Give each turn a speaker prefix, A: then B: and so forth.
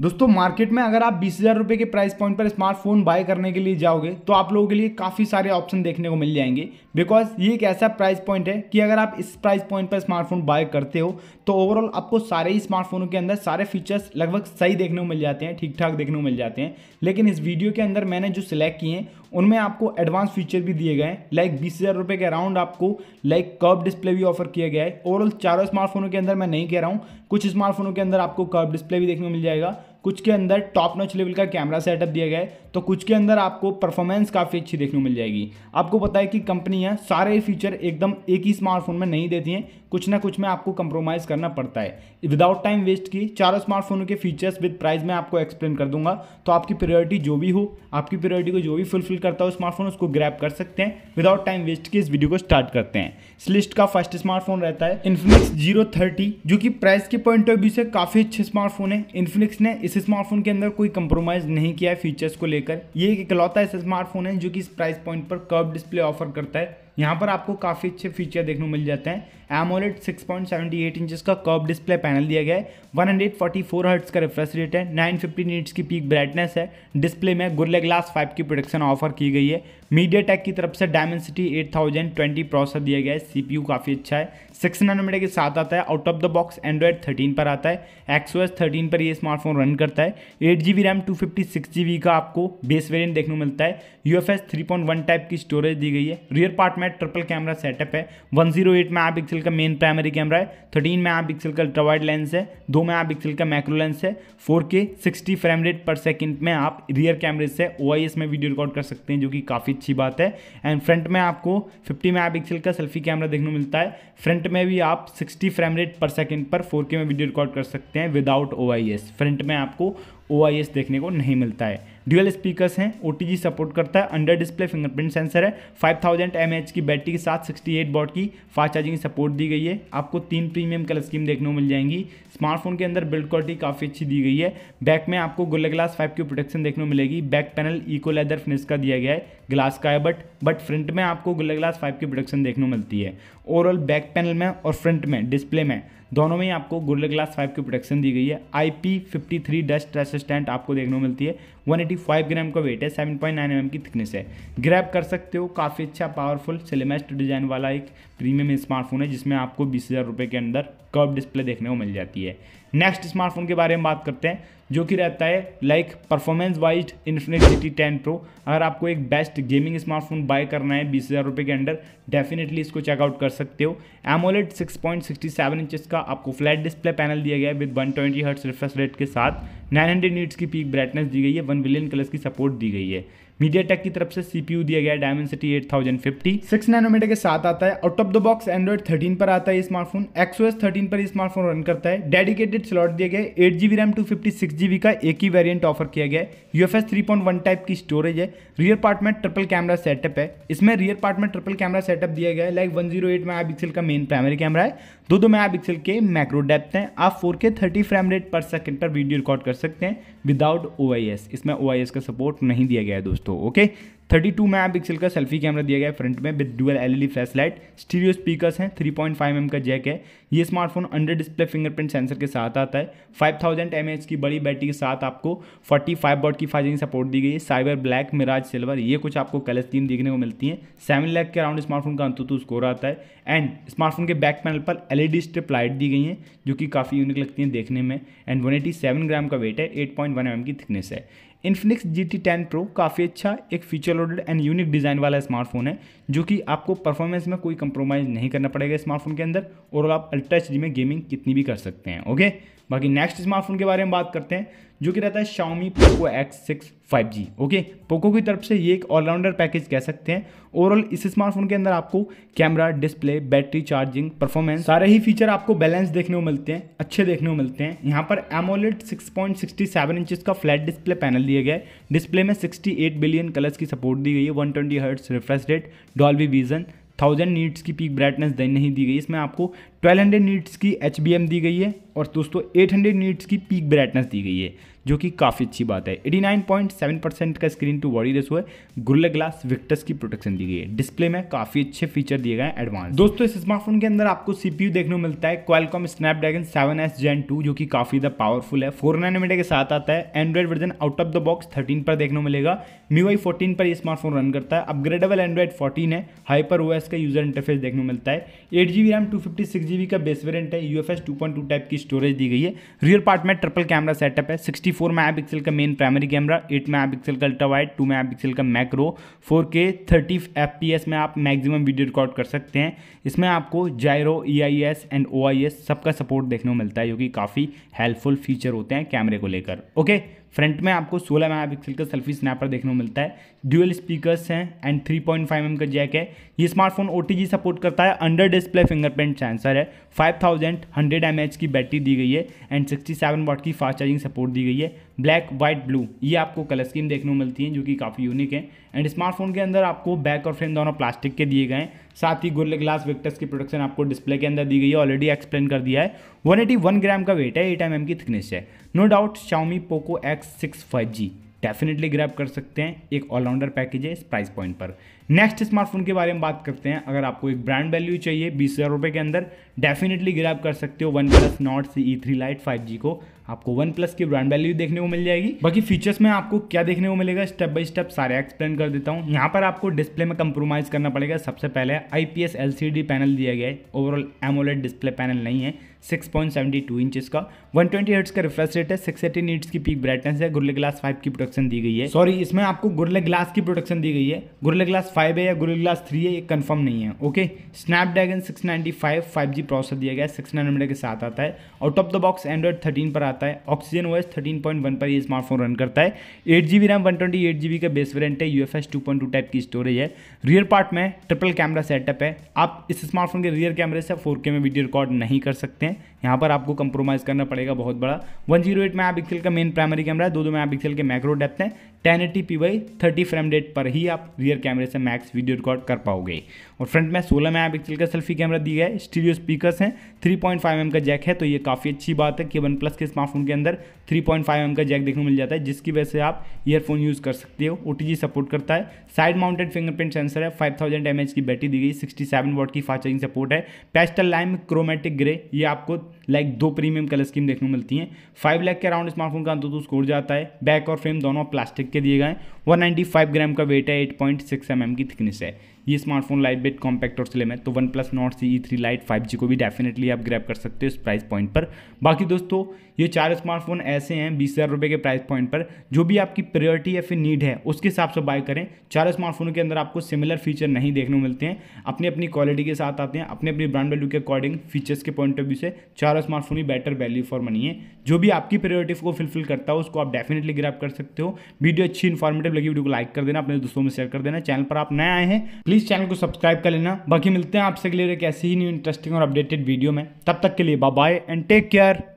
A: दोस्तों मार्केट में अगर आप बीस हज़ार रुपये के प्राइस पॉइंट पर स्मार्टफोन बाय करने के लिए जाओगे तो आप लोगों के लिए काफ़ी सारे ऑप्शन देखने को मिल जाएंगे बिकॉज ये एक ऐसा प्राइस पॉइंट है कि अगर आप इस प्राइस पॉइंट पर स्मार्टफोन बाय करते हो तो ओवरऑल आपको सारे ही स्मार्टफोनों के अंदर सारे फीचर्स लगभग सही देखने को मिल जाते हैं ठीक ठाक देखने को मिल जाते हैं लेकिन इस वीडियो के अंदर मैंने जो सिलेक्ट किए हैं उनमें आपको एडवांस फीचर भी दिए गए हैं लाइक बीस हज़ार रुपये के अराउंड आपको लाइक कर्व डिस्प्ले भी ऑफर किया गया है ओवरऑल चारों स्मार्टफोनों के अंदर मैं नहीं कह रहा हूँ कुछ स्मार्टफोनों के अंदर आपको कर्व डिस्प्ले भी देखने को मिल जाएगा कुछ के अंदर टॉप नॉच लेवल का कैमरा सेटअप दिया गया है तो कुछ के अंदर आपको परफॉर्मेंस काफ़ी अच्छी देखने को मिल जाएगी आपको पता है कि कंपनियां सारे फीचर एकदम एक ही स्मार्टफोन में नहीं देती हैं कुछ ना कुछ में आपको कंप्रोमाइज़ करना पड़ता है विदाउट टाइम वेस्ट की चारों स्मार्टफोनों के फीचर्स विद प्राइस मैं आपको एक्सप्लेन कर दूंगा तो आपकी प्रियोरिटी जो भी हो आपकी प्रियोरिटी को जो भी फुलफिल करता हो स्मार्टफोन उसको ग्रैप कर सकते हैं विदाउट टाइम वेस्ट की इस वीडियो को स्टार्ट करते हैं इस लिस्ट का फर्स्ट स्मार्टफोन रहता है इन्फिनिक्स जीरो जो कि प्राइस के पॉइंट ऑफ व्यू से काफ़ी अच्छे स्मार्टफोन है इन्फिनिक्स ने इस स्मार्टफोन के अंदर कोई कंप्रोमाइज़ नहीं किया है फीचर्स को लेकर ये एक इकलौता ऐसा स्मार्टफोन है जो कि इस प्राइस पॉइंट पर कर्व डिस्प्ले ऑफर करता है यहाँ पर आपको काफ़ी अच्छे फीचर देखने को मिल जाते हैं एमोलेट 6.78 इंच का कर्व डिस्प्ले पैनल दिया गया है 144 हर्ट्स का रिफ्रेश रेट है 950 नीट्स की पीक ब्राइटनेस है डिस्प्ले में गुरले ग्लास 5 की प्रोडक्शन ऑफर की गई है मीडिया टेक की तरफ से डायमेंसिटी एट ट्वेंटी प्रोसेसर दिया गया है सी काफ़ी अच्छा है सिक्स नाइन के साथ आता है out of the box Android thirteen पर आता है एस थर्टीन पर ये स्मार्टफोन रन करता है eight G B RAM two fifty six का आपको बेस वेरियंट देखने को मिलता है U F S three point one type की स्टोरेज दी गई है रियर पार्ट में फॉर्मेट ट्रिपल कैमरा सेटअप है 108 मेगापिक्सल का मेन प्राइमरी कैमरा है 13 मेगापिक्सल का अल्ट्रावाइड लेंस है 2 मेगापिक्सल का मैक्रो लेंस है 4K 60 फ्रेम रेट पर सेकंड में आप रियर कैमरे से ओ में वीडियो रिकॉर्ड कर सकते हैं जो कि काफ़ी अच्छी बात है एंड फ्रंट में आपको फिफ्टी मेगा का सेल्फी कैमरा देखने को मिलता है फ्रंट में भी आप सिक्सटी फ्रेम रेट पर सेकेंड पर फोर में वीडियो रिकॉर्ड कर सकते हैं विदाउट ओ फ्रंट में आपको ओ देखने को नहीं मिलता है ड्यूएल स्पीकर्स हैं ओ सपोर्ट करता है अंडर डिस्प्ले फिंगरप्रिंट सेंसर है 5000 थाउजेंड की बैटरी के साथ 68 बॉट की फास्ट चार्जिंग सपोर्ट दी गई है आपको तीन प्रीमियम कलर स्कीम देखने को मिल जाएंगी स्मार्टफोन के अंदर बिल्ड क्वालिटी काफ़ी अच्छी दी गई है बैक में आपको गुल्ला ग्लास फाइव की प्रोटेक्शन देखने को मिलेगी back panel eco leather finish का दिया गया है ग्लास का है बट बट फ्रंट में आपको गुल्ला ग्लास फाइव की प्रोटेक्शन देखने को मिलती है ओवरऑल बैक पैनल में और फ्रंट में डिस्प्ले में दोनों में आपको गुरले ग्लास फाइव की प्रोटेक्शन दी गई है I P fifty three dust resistant आपको देखने को मिलती है वन एटी फाइव ग्राम का वेट है सेवन पॉइंट नाइन एम की थिकनेस है ग्रैप कर सकते हो काफ़ी अच्छा पावरफुल सिलेमेस्ट डिजाइन वाला एक प्रीमियम स्मार्टफोन है जिसमें आपको बीस हज़ार रुपये के अंदर कर्व डिस्प्ले देखने को मिल जाती है नेक्स्ट स्मार्टफोन के बारे में बात करते हैं जो कि रहता है like performance wise Infinix GT ten pro अगर आपको एक बेस्ट गेमिंग स्मार्टफोन बाय करना है बीस हज़ार रुपये के अंडर डेफिनेटली इसको चेकआउट कर सकते हो एमोलेट 6.67 इंचेस का आपको फ्लैट डिस्प्ले पैनल दिया गया है with 120 twenty hertz refresh rate के साथ 900 हंड्रेड नीट्स की पीक ब्राइटनेस दी गई है वन बिलियन कलर्स की सपोर्ट दी गई है मीडिया टेक की तरफ से सीपीयू दिया गया है city eight thousand fifty six nanometre के साथ आता है out of the box Android thirteen पर आता है स्मार्टफोन एक्सओएस थर्टीन पर स्मार्टफोन रन करता है डेडिकेटेड स्लॉट दिया गया eight GB RAM two fifty six GB का एक ही वेरियंट ऑफर किया गया F UFS three point one type की स्टोरेज है रियर पार्ट में ट्रिपल कैमरा सेटअप है इसमें रियर पार्ट में ट्रिपल कैमरा सेटअप दिया गया है like one zero eight mega pixel का मेन प्राइमरी कैमरा है दो दो मेगा पिक्सल के मैक्रो डेप्थ हैं आप फोर के थर्टी फ्रेम रेट पर सेकेंड पर वीडियो रिकॉर्ड कर सकते हैं विदाउट ओ इसमें ओ का सपोर्ट नहीं दिया गया है दोस्तों okay thirty two mega pixel का सेल्फी कैमरा दिया गया है फ्रंट में with dual LED light stereo speakers हैं थ्री पॉइंट फाइव एम का जैक है ये smartphone under display fingerprint sensor के साथ आता है फाइव थाउजेंड एम एच की बड़ी बैटरी के साथ आपको फोर्टी फाइव बॉट की फाइजिंग सपोर्ट दी गई है साइबर ब्लैक मिराज सिल्वर ये कुछ आपको कलर स्कीम देखने को मिलती है सेवन लैक के अराउंड स्मार्टफोन का अंतुतु स्कोर आता है एंड स्मार्टफोन के बैक पैनल पर डी स्ट्रिप लाइट दी गई हैं जो कि काफ़ी यूनिक लगती हैं देखने में and one eighty seven gram का वेट है एट पॉइंट वन एम की थिकनेस है Infinix G T ten pro काफ़ी अच्छा एक feature loaded and unique design वाला स्मार्टफोन है जो कि आपको परफॉर्मेंस में कोई कंप्रोमाइज़ नहीं करना पड़ेगा स्मार्टफोन के अंदर और आप अल्ट्रा एच में गेमिंग कितनी भी कर सकते हैं ओके बाकी नेक्स्ट स्मार्टफोन के बारे में बात करते हैं जो कि रहता है Xiaomi Poco X six five G okay Poco की तरफ से ये एक ऑलराउंडर पैकेज कह सकते हैं ओवरऑल इस स्मार्टफोन के अंदर आपको camera display battery charging performance सारे ही फीचर आपको बैलेंस देखने को मिलते हैं अच्छे देखने को मिलते हैं यहाँ पर एमोलेट 6.67 इंचेस का फ्लैट डिस्प्ले पैनल दिया गया डिस्प्ले में सिक्सटी बिलियन कलर्स की सपोर्ट दी गई है one twenty hertz refresh rate Dolby vision thousand nits की पीक ब्राइटनेस नहीं दी गई इसमें आपको ट्वेल्व हंड्रेड नीट्स की एच दी गई है और दोस्तों एट हंड्रेड नीट्स की पीक ब्राइटनेस दी गई है जो कि काफ़ी अच्छी बात है eighty nine point seven percent का स्क्रीन टू बॉडी रेसो है गुरला ग्लास विक्टस की प्रोटेक्शन दी गई है डिस्प्ले में काफ़ी अच्छे फीचर दिए गए हैं एडवांस दोस्तों इस स्मार्टफोन के अंदर आपको सीपीयू देखने को मिलता है Qualcomm Snapdragon seven S Gen two जो कि काफ़ी ज़्यादा पावरफुल है फोर नाइनोमीटर के साथ आता है Android version out of the box thirteen पर देखने को मिलेगा मीवाई फोर्टीन पर यह स्मार्टफोन रन करता है अपग्रेडेबल एंड्रॉइड फोर्टीन है हाइपर ओ का यूजर इंटरफेस देखने को मिलता है eight G B RAM two fifty six six G का बेस वेरियंट है U F S two point two type की स्टोरेज दी गई है रियर पार्ट में ट्रिपल कैमरा सेटअप है सिक्सटी फोर मेगा पिक्सल का main primary camera eight mega pixel का ultra wide two mega pixel का मैक्रो फोर के थर्टी एफ पी एस में आप मैक्सिमम वीडियो रिकॉर्ड कर सकते हैं इसमें आपको gyro E I S and O I S सबका सपोर्ट देखने को मिलता है जो कि काफ़ी हेल्पफुल फीचर होते हैं कैमरे को लेकर ओके फ्रंट में आपको 16 मेगापिक्सल का सेल्फी स्नैपर देखने को मिलता है ड्यूअल स्पीकर्स हैं एंड 3.5 पॉइंट mm का जैक है ये स्मार्टफोन ओ सपोर्ट करता है अंडर डिस्प्ले फिंगरप्रिंट सेंसर है 5100 थाउजेंड की बैटरी दी गई है एंड 67 सेवन की फास्ट चार्जिंग सपोर्ट दी गई है ब्लैक वाइट ब्लू ये आपको कलर स्कीम देखने को मिलती है जो कि काफ़ी यूनिक है एंड स्मार्टफोन के अंदर आपको बैक और फ्रेम दोनों प्लास्टिक के दिए गए हैं साथ ही गोरिल्ला ग्लास विक्टर्स की प्रोडक्शन आपको डिस्प्ले के अंदर दी गई है ऑलरेडी एक्सप्लेन कर दिया है 181 ग्राम का वेट है एट एम की थिकनेस है no doubt Xiaomi Poco X six five G definitely grab कर सकते हैं एक ऑलराउंडर पैकेज है इस प्राइस पॉइंट पर नेक्स्ट स्मार्टफोन के बारे में बात करते हैं अगर आपको एक ब्रांड वैल्यू चाहिए बीस हज़ार रुपये के अंदर डेफिनेटली ग्रैप कर सकते हो One Plus Nord C E three lite five G को आपको वन प्लस की ब्रांड वैल्यू देखने को मिल जाएगी बाकी फीचर्स में आपको क्या देखने को मिलेगा स्टेप बाय स्टेप सारे एक्सप्लेन कर देता हूँ यहाँ पर आपको डिस्प्ले में कंप्रोमाइज़ करना पड़ेगा सबसे पहले I P S L C D panel दिया गया है ओवरऑल एमोलेट डिस्प्ले पैनल नहीं है six point seventy two inches का वन ट्वेंटी हर्ट्स का रिफ्रेश रेट है सिक्स एटी नीट्स की पीक ब्राइटनेस है गुरले ग्लास फाइव की प्रोडक्शन दी गई है सॉरी इसमें आपको गुरले ग्लास की प्रोडक्शन दी गई है गुरले ग्लास फाइव है या गोरिल ग्लास थ्री है ये कंफर्म नहीं है okay Snapdragon six ninety five five G processor दिया गया है सिक्स नाइन हंड्रेड के साथ आता है out of the box Android thirteen पर आता है Oxygen OS thirteen point one पर ये स्मार्टफोन रन करता है eight G B RAM one twenty eight G B का बेस वेरियंट है U F S two point two type की स्टोरेज है रियर पार्ट में ट्रिपल कैमरा सेटअप है आप इस स्मार्टफोन के रियर कैमरे से फोर के में वीडियो रिकॉर्ड नहीं कर सकते हैं यहाँ पर आपको कंप्रोमाइज़ करना पड़ेगा बहुत बड़ा वन जीरो एट मेगापिक्सल का मेन प्राइमरी कैमरा है दो दो मेगापिक्सल के मैक्रो डेप्थ हैं ten eighty P Y thirty frame rate पर ही आप रियर कैमरे से मैक्स वीडियो रिकॉर्ड कर पाओगे और फ्रंट में सोलह मेगा का सेल्फी कैमरा दिया है स्टीरियो स्पीकर्स हैं थ्री पॉइंट फाइव एम का जैक है तो ये काफ़ी अच्छी बात है कि वन प्लस के स्मार्टफोन के अंदर थ्री पॉइंट फाइव एम का जैक देखने को मिल जाता है जिसकी वजह से आप ईयरफोन यूज़ कर सकते हो ओ टी जी सपोर्ट करता है साइड माउंटेड फिंगरप्रिंट सेंसर है फाइव थाउजेंड एम एच की बैटरी दी गई सिक्सटी सेवन वॉट की फास्ट चार्जिंग सपोर्ट है पेस्टल लाइम क्रोमेटिक ग्रे ये आपको लाइक दो प्रीमियम कलर स्कीम देखने को मिलती हैं फाइव लैक के अराउंड स्मार्टफोन का तो स्कोर जाता है बैक और फ्रेम दोनों प्लास्टिक के दिए गए हैं फाइव ग्राम का वेट है एट पॉइंट mm की थिकनेस है ये स्मार्टफोन लाइट वेट कॉम्पैक्ट और स्लिम है तो One Plus Nord C E three lite five G को भी डेफिनेटली आप ग्रैप कर सकते हो इस प्राइस पॉइंट पर बाकी दोस्तों ये चार स्मार्टफोन ऐसे हैं बीस हज़ार रुपये के प्राइस पॉइंट पर जो भी आपकी प्रियोरिटी या फिर नीड है उसके हिसाब से बाय करें चार स्मार्टफोनों के अंदर आपको सिमिलर फीचर नहीं देखने को मिलते हैं अपनी अपनी क्वालिटी के साथ आते हैं अपने अपनी ब्रांड वैल्यू के अकॉर्डिंग फीचर्स के पॉइंट ऑफ व्यू से चार स्मार्टफोन ही बेटर वैल्यू फॉर मनी है जो भी आपकी प्रियोरिटी को फुलफिल करता हो उसको आप डेफिनेटली ग्रैप कर सकते हो वीडियो अच्छी इन्फॉर्मेटिव लगी वीडियो को लाइक कर देना अपने दोस्तों में शेयर कर देना चैनल पर आप नए आए हैं प्लीज़ चैनल को सब्सक्राइब कर लेना बाकी मिलते हैं आपसे अगले एक ऐसी ही न्यू इंटरेस्टिंग और अपडेटेड वीडियो में तब तक के लिए bye bye and take care